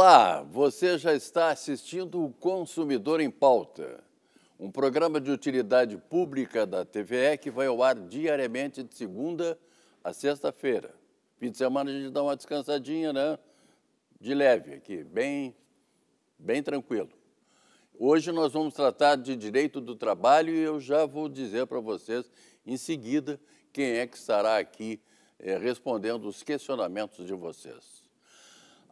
Olá, você já está assistindo o Consumidor em Pauta, um programa de utilidade pública da TVE que vai ao ar diariamente de segunda a sexta-feira. Fim de semana a gente dá uma descansadinha, né? De leve aqui, bem, bem tranquilo. Hoje nós vamos tratar de direito do trabalho e eu já vou dizer para vocês em seguida quem é que estará aqui eh, respondendo os questionamentos de vocês.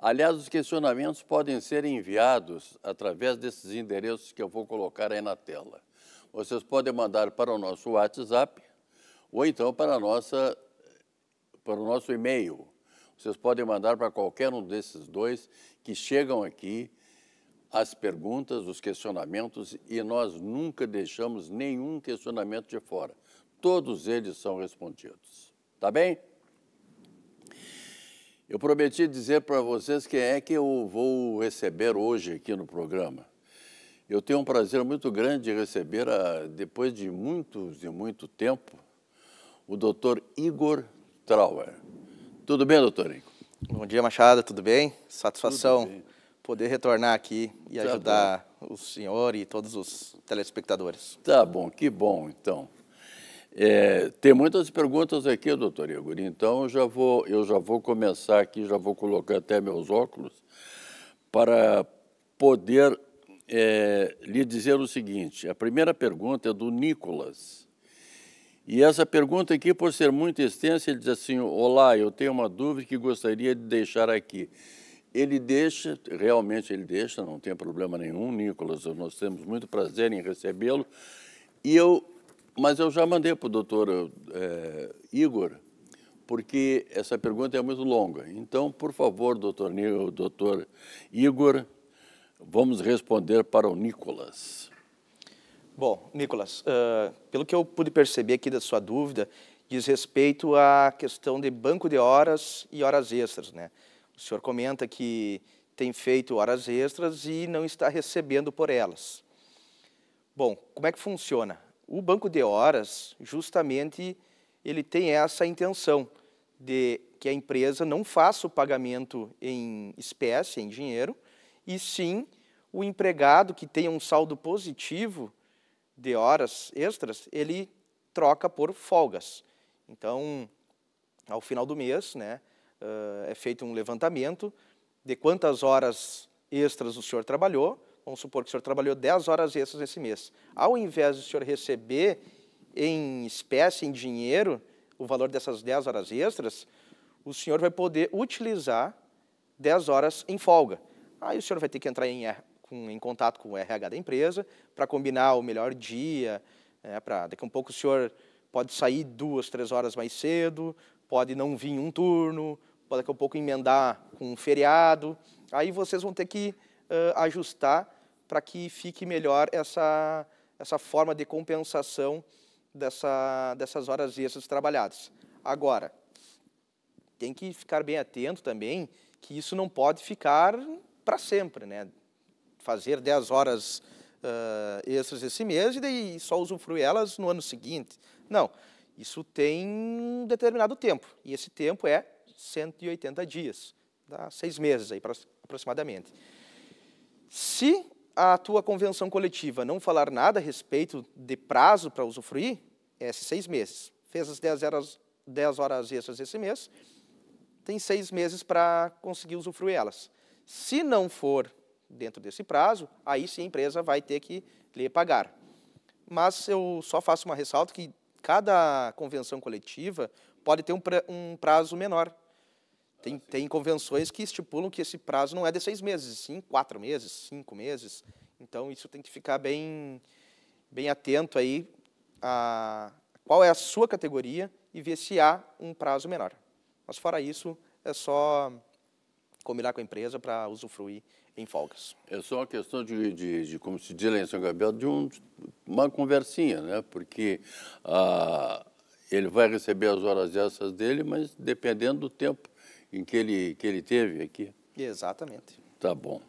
Aliás, os questionamentos podem ser enviados através desses endereços que eu vou colocar aí na tela. Vocês podem mandar para o nosso WhatsApp ou então para, nossa, para o nosso e-mail. Vocês podem mandar para qualquer um desses dois que chegam aqui as perguntas, os questionamentos e nós nunca deixamos nenhum questionamento de fora. Todos eles são respondidos. Tá bem? Eu prometi dizer para vocês quem é que eu vou receber hoje aqui no programa. Eu tenho um prazer muito grande de receber, ah, depois de muitos e muito tempo, o doutor Igor Trauer. Tudo bem, doutor Igor? Bom dia, Machado, tudo bem? Satisfação tudo bem. poder retornar aqui e tá ajudar bom. o senhor e todos os telespectadores. Tá bom, que bom, então. É, tem muitas perguntas aqui, doutor Igor, então eu já, vou, eu já vou começar aqui, já vou colocar até meus óculos para poder é, lhe dizer o seguinte. A primeira pergunta é do Nicolas. E essa pergunta aqui, por ser muito extensa, ele diz assim, olá, eu tenho uma dúvida que gostaria de deixar aqui. Ele deixa, realmente ele deixa, não tem problema nenhum, Nicolas, nós temos muito prazer em recebê-lo. E eu mas eu já mandei para o doutor é, Igor, porque essa pergunta é muito longa. Então, por favor, doutor, doutor Igor, vamos responder para o Nicolas. Bom, Nicolas, uh, pelo que eu pude perceber aqui da sua dúvida, diz respeito à questão de banco de horas e horas extras. Né? O senhor comenta que tem feito horas extras e não está recebendo por elas. Bom, como é que funciona? O banco de horas, justamente, ele tem essa intenção de que a empresa não faça o pagamento em espécie, em dinheiro, e sim o empregado que tenha um saldo positivo de horas extras, ele troca por folgas. Então, ao final do mês, né, é feito um levantamento de quantas horas extras o senhor trabalhou, vamos supor que o senhor trabalhou 10 horas extras esse mês. Ao invés do senhor receber em espécie, em dinheiro, o valor dessas 10 horas extras, o senhor vai poder utilizar 10 horas em folga. Aí o senhor vai ter que entrar em, em contato com o RH da empresa para combinar o melhor dia, é, pra, daqui a um pouco o senhor pode sair duas, três horas mais cedo, pode não vir um turno, pode daqui a pouco emendar com um feriado. Aí vocês vão ter que uh, ajustar para que fique melhor essa, essa forma de compensação dessa, dessas horas extras trabalhadas. Agora, tem que ficar bem atento também que isso não pode ficar para sempre, né? Fazer 10 horas uh, extras esse mês e daí só usufruir elas no ano seguinte. Não, isso tem um determinado tempo e esse tempo é 180 dias, dá seis meses aí aproximadamente. Se a tua convenção coletiva não falar nada a respeito de prazo para usufruir, é seis meses. Fez as 10 horas, 10 horas extras esse mês, tem seis meses para conseguir usufruir elas. Se não for dentro desse prazo, aí sim a empresa vai ter que lhe pagar. Mas eu só faço uma ressalta que cada convenção coletiva pode ter um prazo menor tem, ah, tem convenções que estipulam que esse prazo não é de seis meses, sim quatro meses, cinco meses. Então, isso tem que ficar bem, bem atento aí a qual é a sua categoria e ver se há um prazo menor. Mas, fora isso, é só combinar com a empresa para usufruir em folgas. É só uma questão de, de, de como se diz lá em São Gabriel, de um, uma conversinha, né? Porque ah, ele vai receber as horas extras dele, mas dependendo do tempo em que ele, que ele teve aqui? Exatamente. Tá bom.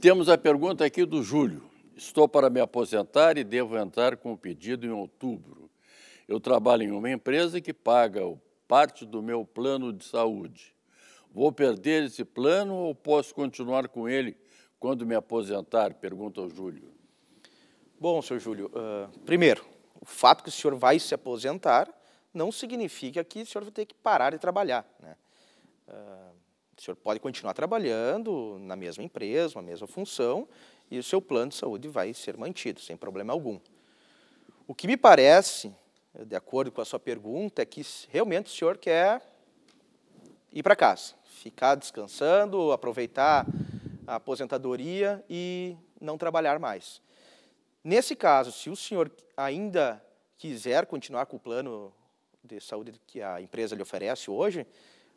Temos a pergunta aqui do Júlio. Estou para me aposentar e devo entrar com o pedido em outubro. Eu trabalho em uma empresa que paga parte do meu plano de saúde. Vou perder esse plano ou posso continuar com ele quando me aposentar? Pergunta o Júlio. Bom, senhor Júlio, uh, primeiro, o fato que o senhor vai se aposentar não significa que o senhor vai ter que parar de trabalhar. Né? Ah, o senhor pode continuar trabalhando na mesma empresa, na mesma função, e o seu plano de saúde vai ser mantido, sem problema algum. O que me parece, de acordo com a sua pergunta, é que realmente o senhor quer ir para casa, ficar descansando, aproveitar a aposentadoria e não trabalhar mais. Nesse caso, se o senhor ainda quiser continuar com o plano de saúde que a empresa lhe oferece hoje,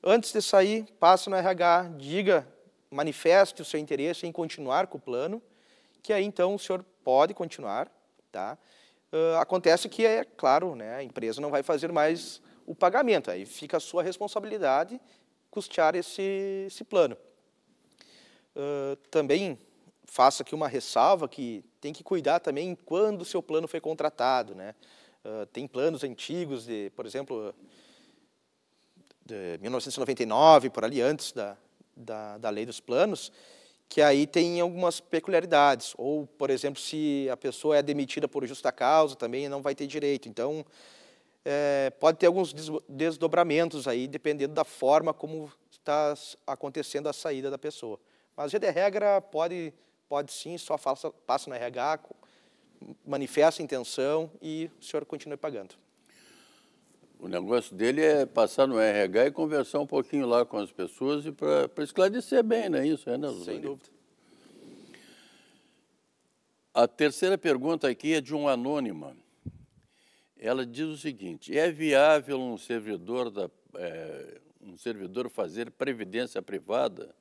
antes de sair, passe no RH, diga, manifeste o seu interesse em continuar com o plano, que aí então o senhor pode continuar, tá? Uh, acontece que, é claro, né, a empresa não vai fazer mais o pagamento, aí fica a sua responsabilidade custear esse, esse plano. Uh, também faço aqui uma ressalva que tem que cuidar também quando o seu plano foi contratado, né? Ah, tem planos antigos, de, por exemplo, de 1999, por ali antes da, da, da lei dos planos, que aí tem algumas peculiaridades. Ou, por exemplo, se a pessoa é demitida por justa causa, também não vai ter direito. Então, é, pode ter alguns desdobramentos aí, dependendo da forma como está acontecendo a saída da pessoa. Mas, de regra, pode, pode sim, só faça, passa no RH, manifesta a intenção e o senhor continua pagando. O negócio dele é passar no RH e conversar um pouquinho lá com as pessoas e para esclarecer bem, não é isso, né, Sem dúvida. A terceira pergunta aqui é de um anônima. Ela diz o seguinte: é viável um servidor da é, um servidor fazer previdência privada?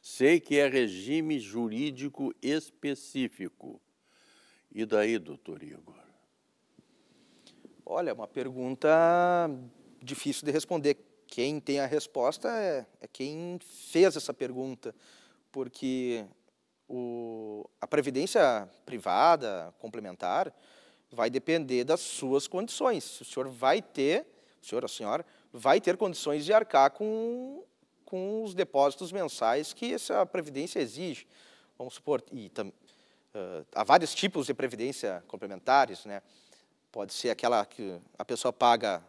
Sei que é regime jurídico específico, e daí, doutor Igor? Olha, uma pergunta difícil de responder. Quem tem a resposta é, é quem fez essa pergunta, porque o, a previdência privada, complementar, vai depender das suas condições. o senhor vai ter, o senhor, a senhora, vai ter condições de arcar com, com os depósitos mensais que essa previdência exige. Vamos supor, e ah, há vários tipos de previdência complementares, né? Pode ser aquela que a pessoa paga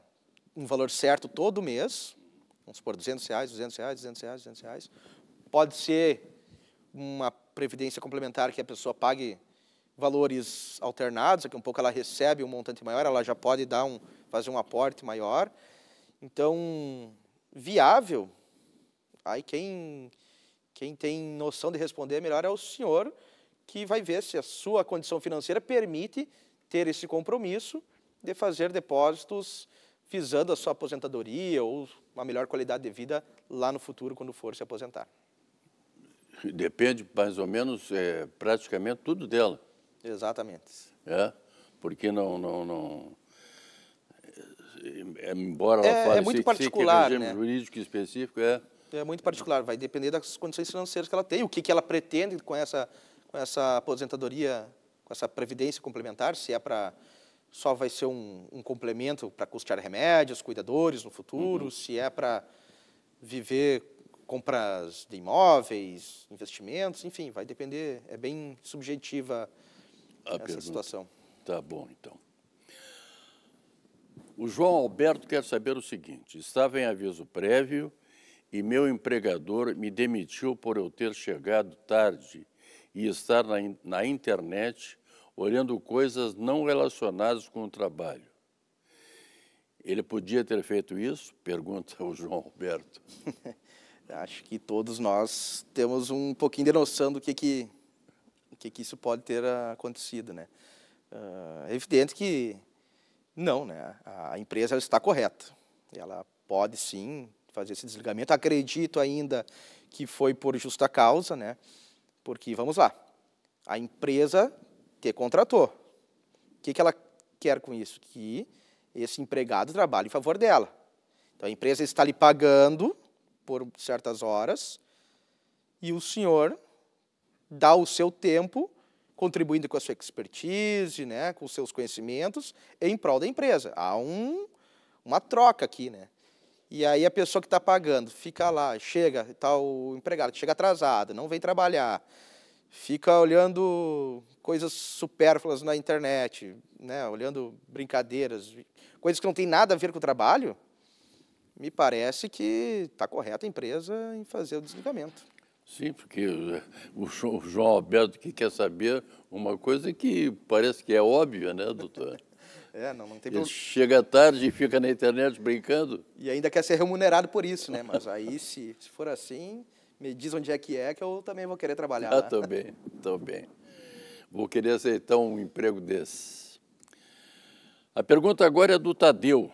um valor certo todo mês, vamos supor, 200 reais, 200 reais, 200 reais, 200 reais. Pode ser uma previdência complementar que a pessoa pague valores alternados, que um pouco ela recebe um montante maior, ela já pode dar um, fazer um aporte maior. Então, viável, aí quem, quem tem noção de responder melhor é o senhor, que vai ver se a sua condição financeira permite ter esse compromisso de fazer depósitos visando a sua aposentadoria ou uma melhor qualidade de vida lá no futuro, quando for se aposentar. Depende, mais ou menos, é, praticamente tudo dela. Exatamente. É, porque não... não, não é, embora ela é, fale é muito se, particular, se que é um né? jurídico específico, é... É muito particular, vai depender das condições financeiras que ela tem, o que, que ela pretende com essa com essa aposentadoria, com essa previdência complementar, se é para só vai ser um, um complemento para custear remédios, cuidadores no futuro, uhum. se é para viver compras de imóveis, investimentos, enfim, vai depender, é bem subjetiva A essa pergunta. situação. Tá bom, então. O João Alberto quer saber o seguinte: estava em aviso prévio e meu empregador me demitiu por eu ter chegado tarde e estar na, na internet olhando coisas não relacionadas com o trabalho. Ele podia ter feito isso? Pergunta o João Roberto Acho que todos nós temos um pouquinho de noção do que, que, que, que isso pode ter ah, acontecido. Né? Uh, é evidente que não, né? a empresa está correta. Ela pode sim fazer esse desligamento. Acredito ainda que foi por justa causa, né? Porque, vamos lá, a empresa te contratou. O que, que ela quer com isso? Que esse empregado trabalhe em favor dela. Então, a empresa está lhe pagando por certas horas e o senhor dá o seu tempo contribuindo com a sua expertise, né, com os seus conhecimentos, em prol da empresa. Há um, uma troca aqui, né? E aí a pessoa que está pagando fica lá, chega, está o empregado, chega atrasado, não vem trabalhar, fica olhando coisas supérfluas na internet, né, olhando brincadeiras, coisas que não tem nada a ver com o trabalho, me parece que está correta a empresa em fazer o desligamento. Sim, porque o João Alberto que quer saber uma coisa que parece que é óbvia, né, doutor? É, não, não tem Ele Chega tarde e fica na internet brincando. E ainda quer ser remunerado por isso, né? Mas aí, se, se for assim, me diz onde é que é, que eu também vou querer trabalhar. Ah, né? também, também. Vou querer aceitar um emprego desse. A pergunta agora é do Tadeu.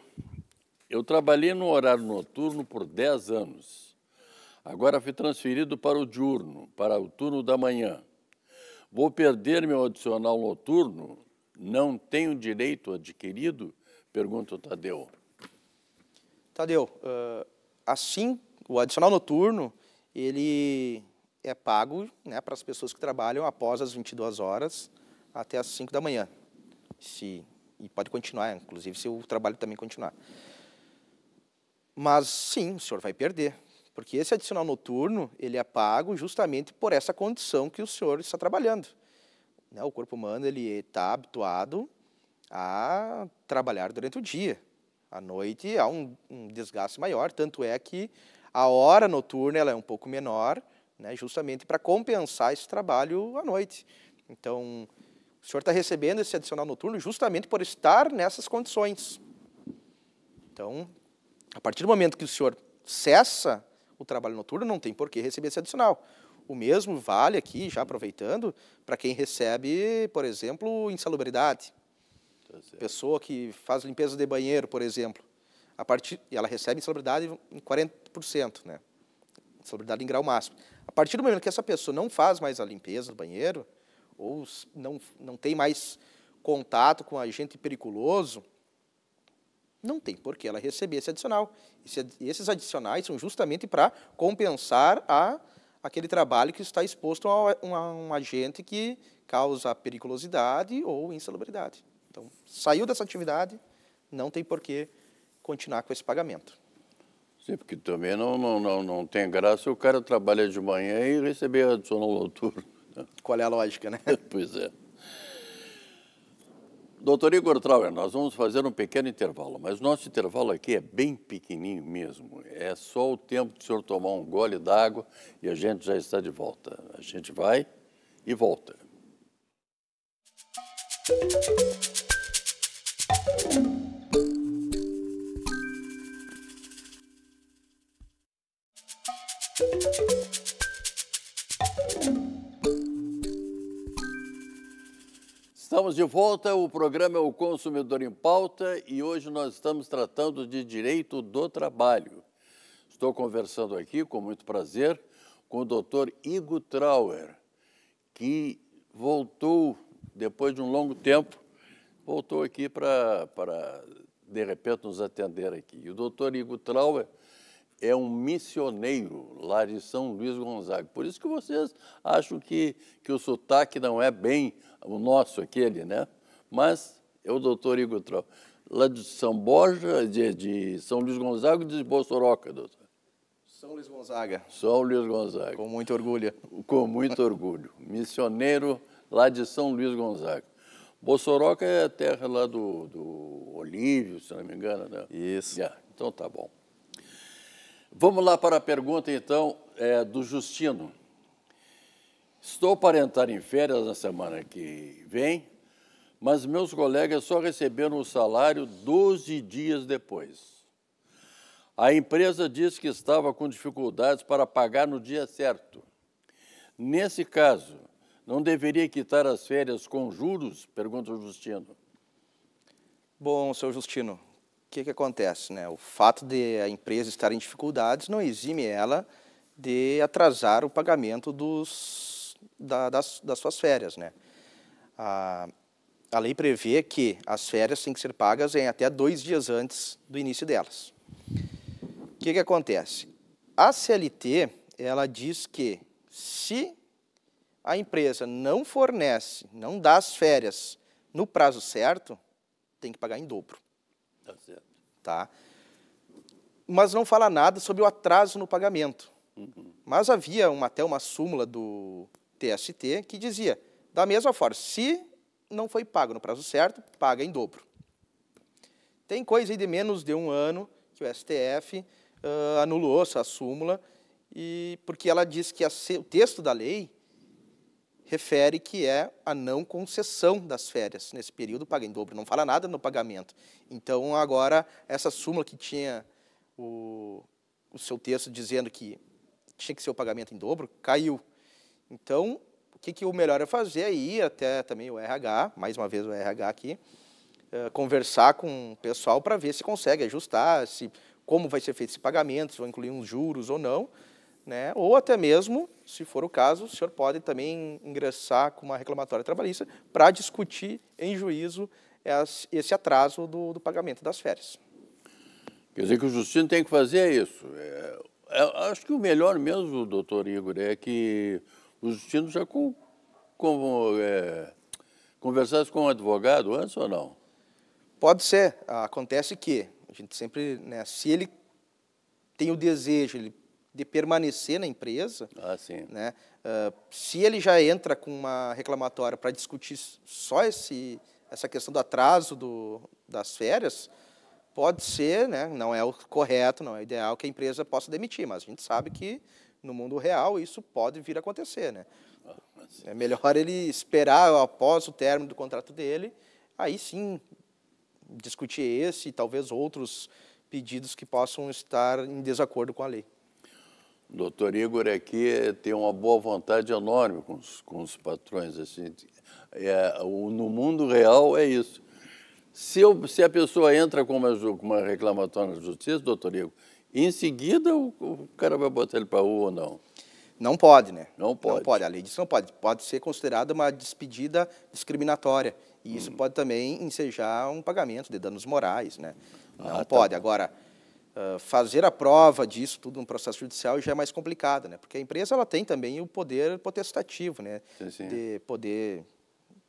Eu trabalhei no horário noturno por 10 anos. Agora fui transferido para o diurno, para o turno da manhã. Vou perder meu adicional noturno não tem o direito adquirido? Pergunta o Tadeu. Tadeu, ah, assim, o adicional noturno, ele é pago né, para as pessoas que trabalham após as 22 horas até as 5 da manhã. Se, e pode continuar, inclusive, se o trabalho também continuar. Mas, sim, o senhor vai perder, porque esse adicional noturno, ele é pago justamente por essa condição que o senhor está trabalhando. Né? O corpo humano ele está habituado a trabalhar durante o dia. À noite há um, um, desgaste maior, tanto é que a hora noturna ela é um pouco menor, né? justamente para compensar esse trabalho à noite. Então, o senhor está recebendo esse adicional noturno justamente por estar nessas condições. Então, a partir do momento que o senhor cessa o trabalho noturno, não tem por que receber esse adicional. O mesmo vale aqui, já aproveitando, para quem recebe, por exemplo, insalubridade. Tá pessoa que faz limpeza de banheiro, por exemplo, a partir, ela recebe insalubridade em 40%, né? Insalubridade em grau máximo. A partir do momento que essa pessoa não faz mais a limpeza do banheiro, ou não, não tem mais contato com agente periculoso, não tem por que ela receber esse adicional. Esse, esses adicionais são justamente para compensar a aquele trabalho que está exposto a um, a um agente que causa periculosidade ou insalubridade. Então, saiu dessa atividade, não tem por que continuar com esse pagamento. Sim, porque também não, não, não, não tem graça o cara trabalha de manhã e receber adicional noturno. Qual é a lógica, né? pois é. Doutor Igor Trauer, nós vamos fazer um pequeno intervalo, mas nosso intervalo aqui é bem pequenininho mesmo. É só o tempo do senhor tomar um gole d'água e a gente já está de volta. A gente vai e volta. Música Estamos de volta, o programa é o Consumidor em Pauta e hoje nós estamos tratando de direito do trabalho. Estou conversando aqui, com muito prazer, com o doutor Igo Trauer, que voltou, depois de um longo tempo, voltou aqui para, de repente, nos atender aqui. E o doutor Igo Trauer é um missioneiro lá de São Luís Gonzaga. Por isso que vocês acham que, que o sotaque não é bem o nosso aquele, né? Mas é o doutor Igor Troll, lá de São Borja, de, de São Luís Gonzaga de Bolsoroca, doutor? São Luís Gonzaga. São Luís Gonzaga. Com muito orgulho. Com muito orgulho. Missioneiro lá de São Luís Gonzaga. Bossoroca é a terra lá do, do Olívio, se não me engano, né? Isso. Yeah, então tá bom. Vamos lá para a pergunta, então, é, do Justino. Estou para entrar em férias na semana que vem, mas meus colegas só receberam o salário 12 dias depois. A empresa disse que estava com dificuldades para pagar no dia certo. Nesse caso, não deveria quitar as férias com juros? Pergunta o Justino. Bom, seu Justino, o que, que acontece? Né? O fato de a empresa estar em dificuldades não exime ela de atrasar o pagamento dos da, das, das, suas férias. Né? A, a lei prevê que as férias têm que ser pagas em até dois dias antes do início delas. O que, que acontece? A CLT ela diz que se a empresa não fornece, não dá as férias no prazo certo, tem que pagar em dobro. Tá certo. Tá? Mas não fala nada sobre o atraso no pagamento. Uhum. Mas havia uma, até uma súmula do, TST, que dizia, da mesma forma, se não foi pago no prazo certo, paga em dobro. Tem coisa aí de menos de um ano que o STF uh, ah, anulou essa súmula, e, porque ela diz que a, o texto da lei refere que é a não concessão das férias. Nesse período, paga em dobro, não fala nada no pagamento. Então, agora, essa súmula que tinha o, o seu texto dizendo que tinha que ser o pagamento em dobro, caiu. Então, o que, que o melhor é fazer é ir até também o RH, mais uma vez o RH aqui, eh, conversar com o pessoal para ver se consegue ajustar, se como vai ser feito esse pagamento, se vão incluir uns juros ou não, né? Ou até mesmo, se for o caso, o senhor pode também ingressar com uma reclamatória trabalhista para discutir em juízo esse atraso do, do, pagamento das férias. Quer dizer que o Justino tem que fazer isso. É, é acho que o melhor mesmo, doutor Igor, é que os destinos já com, com, é, conversados com um advogado antes ou não? Pode ser. Acontece que a gente sempre, né, se ele tem o desejo ele, de permanecer na empresa, ah, né, uh, se ele já entra com uma reclamatória para discutir só esse, essa questão do atraso do, das férias, pode ser, né, não é o correto, não é o ideal que a empresa possa demitir, mas a gente sabe que no mundo real isso pode vir a acontecer, né? Ah, é melhor ele esperar após o término do contrato dele, aí sim discutir esse e talvez outros pedidos que possam estar em desacordo com a lei. doutor Igor aqui tem uma boa vontade enorme com os, com os patrões. Assim, é, o, no mundo real é isso. Se, eu, se a pessoa entra com uma, com uma reclamatória na justiça, doutor Igor, e em seguida o, o cara vai botar ele para o rua ou não? Não pode, né? Não pode. Não pode. A lei diz não pode. Pode ser considerada uma despedida discriminatória. E isso hum. pode também ensejar um pagamento de danos morais, né? Ah, não tá. ah, pode. Tá Agora, Uh, fazer a prova disso tudo no processo judicial já é mais complicado, né? Porque a empresa ela tem também o poder potestativo, né? Sim, sim. De poder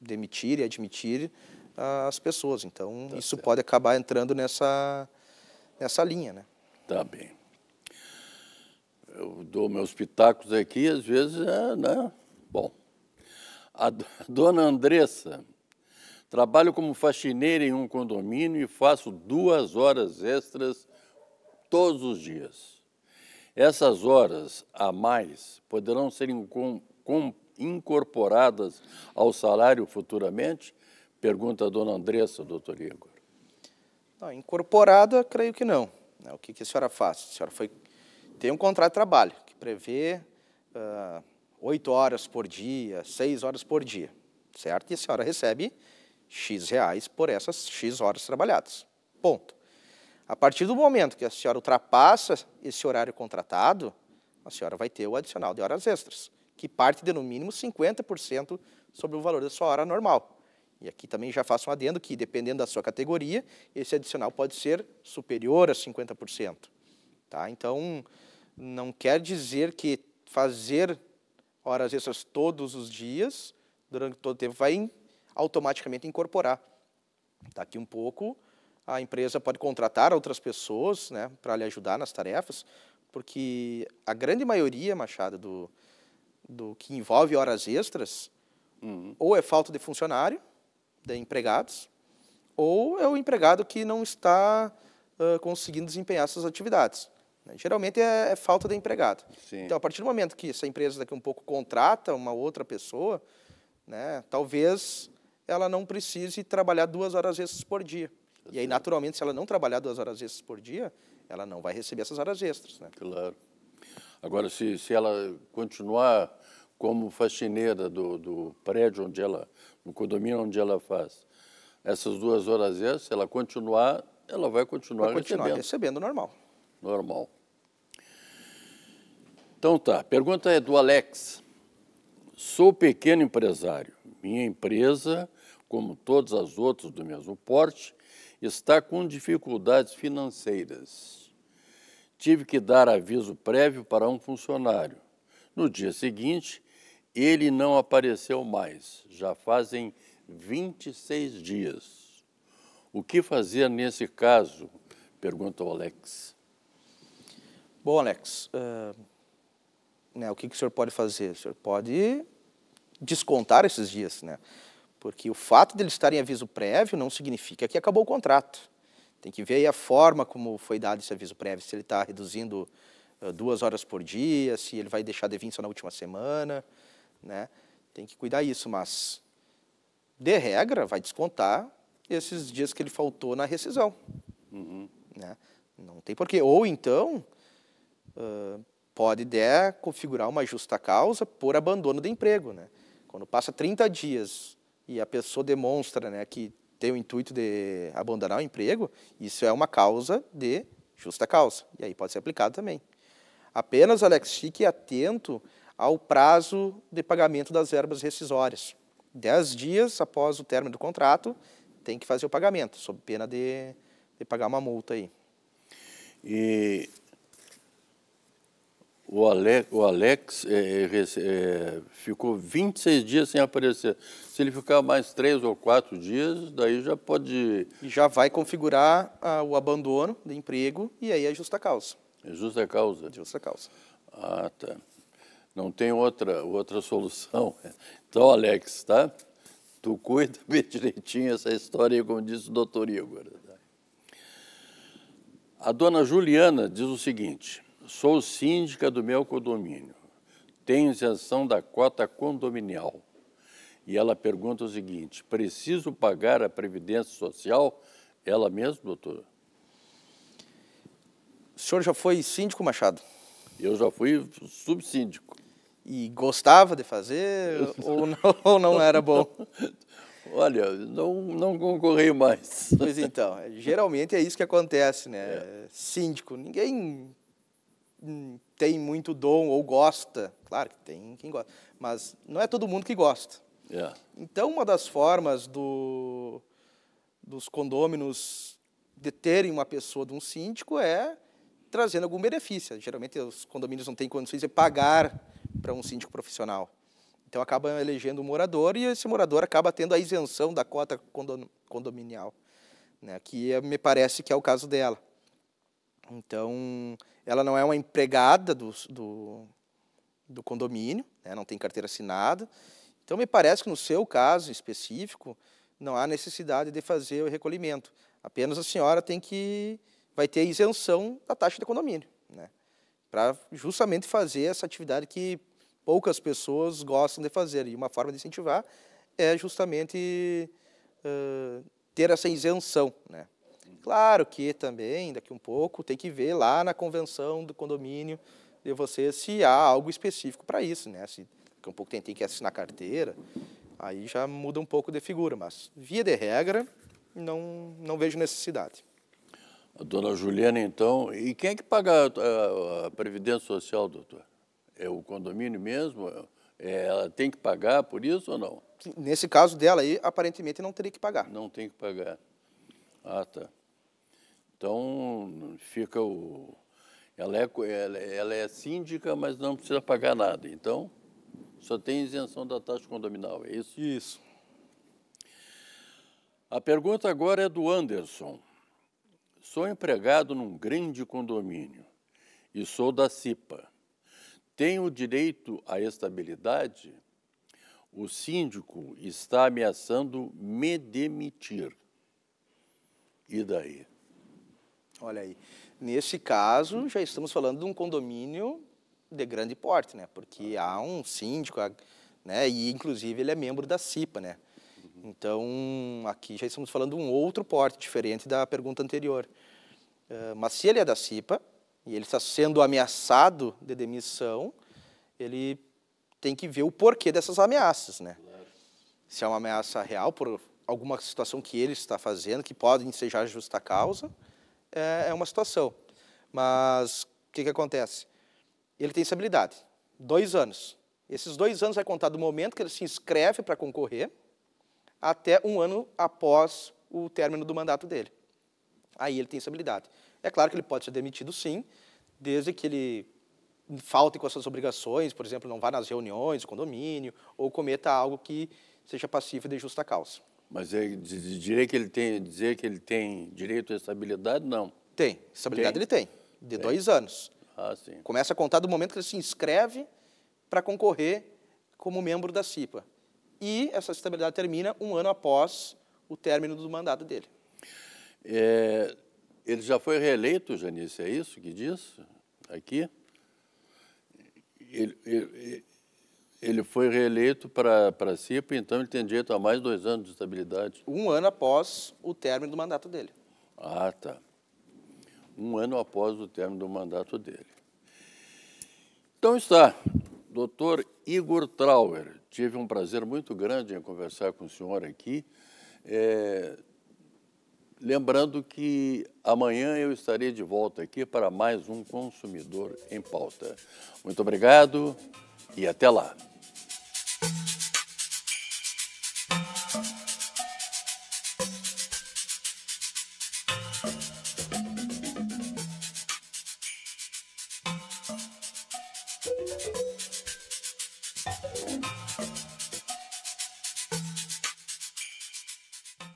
demitir e admitir uh, as pessoas. Então tá isso certo. pode acabar entrando nessa nessa linha, né? Tá bem. Eu dou meus pitacos aqui, às vezes é, né? Bom. A dona Andressa, trabalho como faxineira em um condomínio e faço duas horas extras todos os dias. Essas horas a mais poderão ser incorporadas ao salário futuramente? Pergunta a dona Andressa, doutor Igor. Não, incorporada, creio que não. O que, que a senhora faz? A senhora foi, tem um contrato de trabalho que prevê ah, oito horas por dia, seis horas por dia, certo? E a senhora recebe X reais por essas X horas trabalhadas. Ponto. A partir do momento que a senhora ultrapassa esse horário contratado, a senhora vai ter o adicional de horas extras, que parte de no mínimo 50% sobre o valor da sua hora normal. E aqui também já faço um adendo que, dependendo da sua categoria, esse adicional pode ser superior a 50%. Tá? Então, não quer dizer que fazer horas extras todos os dias, durante todo o tempo, vai automaticamente incorporar. Daqui um pouco, a empresa pode contratar outras pessoas né, para lhe ajudar nas tarefas, porque a grande maioria, Machado, do, do que envolve horas extras, uhum. ou é falta de funcionário, de empregados, ou é o empregado que não está uh, conseguindo desempenhar suas atividades. Né? Geralmente é, é, falta de empregado. Sim. Então, a partir do momento que essa empresa daqui um pouco contrata uma outra pessoa, né, talvez ela não precise trabalhar duas horas extras por dia. Eu e aí, naturalmente, se ela não trabalhar duas horas extras por dia, ela não vai receber essas horas extras. Né? Claro. Agora, se, se ela continuar como faxineira do, do prédio onde ela no condomínio onde ela faz, essas duas horas extras, se ela continuar, ela vai continuar, vai continuar recebendo. recebendo normal. Normal. Então tá, pergunta é do Alex. Sou pequeno empresário. Minha empresa, como todas as outras do mesmo porte, está com dificuldades financeiras. Tive que dar aviso prévio para um funcionário. No dia seguinte, ele não apareceu mais, já fazem 26 dias. O que fazer nesse caso? Pergunta o Alex. Bom, Alex, uh, né, o que, que o senhor pode fazer? O senhor pode descontar esses dias, né? Porque o fato de ele estar em aviso prévio não significa que acabou o contrato. Tem que ver aí a forma como foi dado esse aviso prévio, se ele está reduzindo uh, duas horas por dia, se ele vai deixar de vir só na última semana né? Tem que cuidar isso, mas de regra vai descontar esses dias que ele faltou na rescisão, uhum. né? Não tem porquê. Ou então uh, pode der configurar uma justa causa por abandono de emprego, né? Quando passa 30 dias e a pessoa demonstra, né, que tem o intuito de abandonar o emprego, isso é uma causa de justa causa. E aí pode ser aplicado também. Apenas, Alex, fique atento ao prazo de pagamento das verbas rescisórias. Dez dias após o término do contrato, tem que fazer o pagamento, sob pena de, de pagar uma multa aí. E o Alex, o Alex é, é, é ficou 26 dias sem aparecer. Se ele ficar mais três ou quatro dias, daí já pode... Já vai configurar ah, o abandono de emprego e aí é justa causa. É justa causa? Justa causa. Ah, tá. Não tem outra, outra solução. Então, Alex, tá? Tu cuida bem direitinho essa história, como disse o doutor Igor. Tá? A dona Juliana diz o seguinte, sou síndica do meu condomínio, tenho isenção da cota condominial. E ela pergunta o seguinte, preciso pagar a Previdência Social? Ela mesma, doutor? O senhor já foi síndico, Machado? Eu já fui subsíndico e gostava de fazer ou não, ou não era bom? Olha, não, não concorri mais. Pois então, é, geralmente é isso que acontece, né? É. Síndico, ninguém tem muito dom ou gosta. Claro que tem quem gosta, mas não é todo mundo que gosta. É. Então, uma das formas do, dos condôminos de terem uma pessoa de um síndico é trazendo algum benefício. Geralmente, os condomínios não têm condições de pagar para um síndico profissional. Então acaba elegendo um morador e esse morador acaba tendo a isenção da cota condominial, né, que é, me parece que é o caso dela. Então, ela não é uma empregada do, do, do condomínio, né, não tem carteira assinada. Então, me parece que no seu caso específico, não há necessidade de fazer o recolhimento. Apenas a senhora tem que vai ter isenção da taxa de condomínio. Né? para justamente fazer essa atividade que poucas pessoas gostam de fazer. E uma forma de incentivar é justamente uh, ter essa isenção. Né? Claro que também, daqui um pouco, tem que ver lá na convenção do condomínio de você se há algo específico para isso. Né? Se daqui um pouco tem, tem que assinar carteira, aí já muda um pouco de figura. Mas, via de regra, não, não vejo necessidade. A dona Juliana, então, e quem é que paga a, a, a Previdência Social, doutor? É o condomínio mesmo? É, ela tem que pagar por isso ou não? Nesse caso dela aí, aparentemente não teria que pagar. Não tem que pagar. Ah, tá. Então, fica o... Ela é, ela, ela é síndica, mas não precisa pagar nada. Então, só tem isenção da taxa condominal, é isso? Isso. A pergunta agora é do Anderson. Sou empregado num grande condomínio e sou da CIPA. Tenho direito à estabilidade? O síndico está ameaçando me demitir. E daí? Olha aí. Nesse caso, já estamos falando de um condomínio de grande porte, né? Porque há um síndico, né? E inclusive ele é membro da CIPA, né? Então, aqui já estamos falando de um outro porte, diferente da pergunta anterior. Eh, mas se ele é da CIPA, e ele está sendo ameaçado de demissão, ele tem que ver o porquê dessas ameaças, né? Se é uma ameaça real por alguma situação que ele está fazendo, que pode ensejar justa causa, é, é uma situação. Mas o que, que acontece? Ele tem habilidade. dois anos. Esses dois anos vai é contar do momento que ele se inscreve para concorrer até um ano após o término do mandato dele. Aí ele tem essa habilidade. É claro que ele pode ser demitido, sim, desde que ele falte com as suas obrigações, por exemplo, não vá nas reuniões do condomínio, ou cometa algo que seja passivo de justa causa. Mas é, dizer, que ele tem, dizer que ele tem direito à estabilidade, não. Tem. Estabilidade tem? ele tem, de tem. dois anos. Ah, sim. Começa a contar do momento que ele se inscreve para concorrer como membro da CIPA e essa estabilidade termina um ano após o término do mandato dele. É, ele já foi reeleito, Janice, é isso que diz aqui? Ele, ele, ele foi reeleito para CIPA, então ele tem direito a mais dois anos de estabilidade. Um ano após o término do mandato dele. Ah, tá. Um ano após o término do mandato dele. Então está, doutor Igor Trauer, tive um prazer muito grande em conversar com o senhor aqui. É, lembrando que amanhã eu estarei de volta aqui para mais um Consumidor em Pauta. Muito obrigado e até lá.